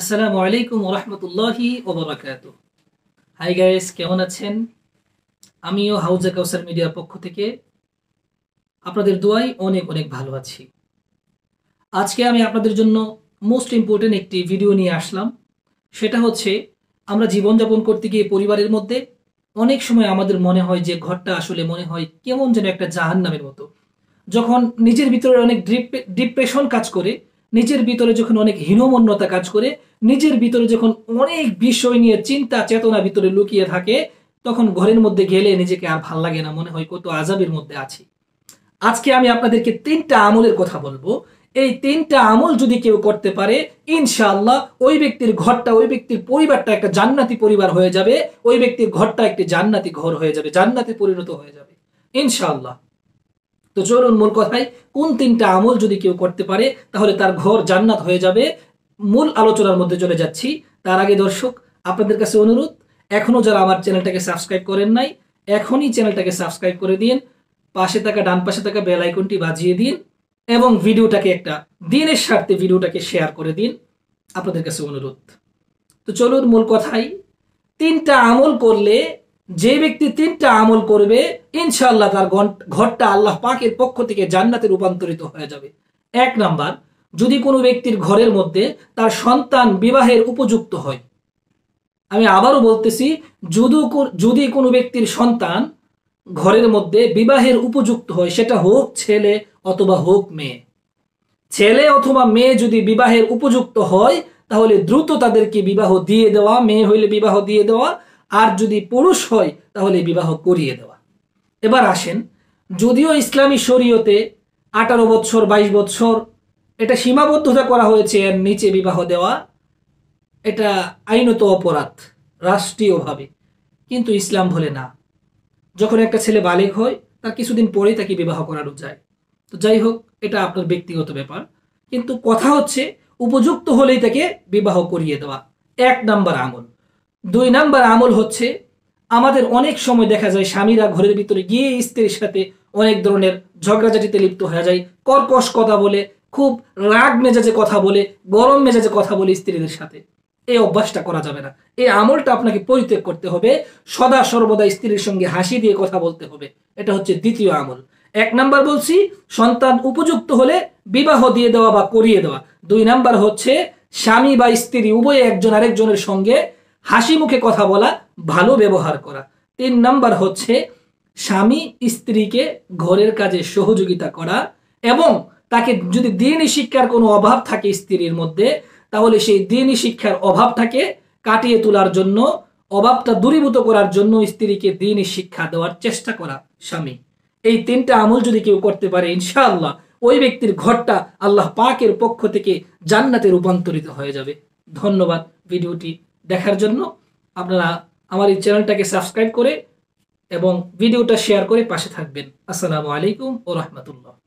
আসসালামু আলাইকুম রহমতুল্লাহি ওবরাকাত হাই গাইস কেমন আছেন আমিও হাউজা কাউসার মিডিয়ার পক্ষ থেকে আপনাদের দোয়াই অনেক অনেক ভালো আছি আজকে আমি আপনাদের জন্য মোস্ট ইম্পর্টেন্ট একটি ভিডিও নিয়ে আসলাম সেটা হচ্ছে আমরা জীবনযাপন করতে গিয়ে পরিবারের মধ্যে অনেক সময় আমাদের মনে হয় যে ঘরটা আসলে মনে হয় কেমন যেন একটা জাহান্নামের মতো যখন নিজের ভিতরে অনেক ডিপ্রেশন কাজ করে নিজের ভিতরে যখন অনেক হীনমন্যতা কাজ করে নিজের ভিতরে যখন অনেক বিষয় নিয়ে চিন্তা চেতনা ভিতরে লুকিয়ে থাকে তখন ঘরের মধ্যে গেলে নিজেকে আর ভাল লাগে না মনে হয় কত আজাবের মধ্যে আছি আজকে আমি আপনাদেরকে তিনটা আমলের কথা বলবো এই তিনটা আমল যদি কেউ করতে পারে ইনশাআল্লাহ ওই ব্যক্তির ঘরটা ওই ব্যক্তির পরিবারটা একটা জান্নাতি পরিবার হয়ে যাবে ওই ব্যক্তির ঘরটা একটি জান্নাতি ঘর হয়ে যাবে জান্নাতে পরিণত হয়ে যাবে ইনশাআল্লাহ তো চলুন মূল কথায় কোন তিনটা আমল যদি কেউ করতে পারে তাহলে তার ঘর জান্নাত হয়ে যাবে মূল আলোচনার মধ্যে চলে যাচ্ছি তার আগে দর্শক আপনাদের কাছে অনুরোধ এখনও যারা আমার চ্যানেলটাকে সাবস্ক্রাইব করেন নাই এখনই চ্যানেলটাকে সাবস্ক্রাইব করে দিন পাশে থাকা ডান পাশে থাকা বেলাইকনটি বাজিয়ে দিন এবং ভিডিওটাকে একটা দিনের স্বার্থে ভিডিওটাকে শেয়ার করে দিন আপনাদের কাছে অনুরোধ তো চলুন মূল কথাই তিনটা আমল করলে যে ব্যক্তি তিনটা আমল করবে ইনশাল্লাহ তার ঘরটা আল্লাহ পাকের পক্ষ থেকে জান্নাতে রূপান্তরিত হয়ে যাবে এক নাম্বার যদি কোনো ব্যক্তির ঘরের মধ্যে তার সন্তান বিবাহের উপযুক্ত হয় আমি আবারও বলতেছি যদি যদি কোনো ব্যক্তির সন্তান ঘরের মধ্যে বিবাহের উপযুক্ত হয় সেটা হোক ছেলে অথবা হোক মেয়ে ছেলে অথবা মেয়ে যদি বিবাহের উপযুক্ত হয় তাহলে দ্রুত তাদেরকে বিবাহ দিয়ে দেওয়া মেয়ে হইলে বিবাহ দিয়ে দেওয়া আর যদি পুরুষ হয় তাহলে বিবাহ করিয়ে দেওয়া এবার আসেন যদিও ইসলামী শরীয়তে আঠারো বৎসর বাইশ বৎসর এটা সীমাবদ্ধতা করা হয়েছে এর নিচে বিবাহ দেওয়া এটা আইনত অপরাধ রাষ্ট্রীয়ভাবে কিন্তু ইসলাম বলে না যখন একটা ছেলে বালিক হয় তার কিছুদিন পরেই তাকে বিবাহ করানো যায় তো যাই হোক এটা আপনার ব্যক্তিগত ব্যাপার কিন্তু কথা হচ্ছে উপযুক্ত হলেই তাকে বিবাহ করিয়ে দেওয়া এক নাম্বার আঙুল দুই নাম্বার আমল হচ্ছে আমাদের অনেক সময় দেখা যায় স্বামীরা ঘরের ভিতরে গিয়ে স্ত্রীর সাথে অনেক ধরনের ঝগড়াঝাটিতে লিপ্ত হয়ে যায় কর্কশ কথা বলে খুব রাগ মেজাজে কথা বলে গরম মেজাজে কথা বলে স্ত্রীদের সাথে এই অভ্যাসটা করা যাবে না এই আমলটা আপনাকে পরিত্যাগ করতে হবে সদা সর্বদা স্ত্রীর সঙ্গে হাসি দিয়ে কথা বলতে হবে এটা হচ্ছে দ্বিতীয় আমল এক নাম্বার বলছি সন্তান উপযুক্ত হলে বিবাহ দিয়ে দেওয়া বা করিয়ে দেওয়া দুই নাম্বার হচ্ছে স্বামী বা স্ত্রী উভয়ে একজন আরেকজনের সঙ্গে হাসি মুখে কথা বলা ভালো ব্যবহার করা তিন নাম্বার হচ্ছে স্বামী স্ত্রীকে ঘরের কাজে সহযোগিতা করা এবং তাকে যদি দিনই শিক্ষার কোনো অভাব থাকে স্ত্রীর মধ্যে তাহলে সেই দিনই শিক্ষার অভাবটাকে কাটিয়ে তোলার জন্য অভাবটা দূরীভূত করার জন্য স্ত্রীকে দিনই শিক্ষা দেওয়ার চেষ্টা করা স্বামী এই তিনটা আমল যদি কেউ করতে পারে ইনশাআল্লাহ ওই ব্যক্তির ঘরটা আল্লাহ পাকের পক্ষ থেকে জান্নাতে রূপান্তরিত হয়ে যাবে ধন্যবাদ ভিডিওটি দেখার জন্য আপনারা আমার এই চ্যানেলটাকে সাবস্ক্রাইব করে এবং ভিডিওটা শেয়ার করে পাশে থাকবেন আসসালামু আলাইকুম ও রহমতুল্লাহ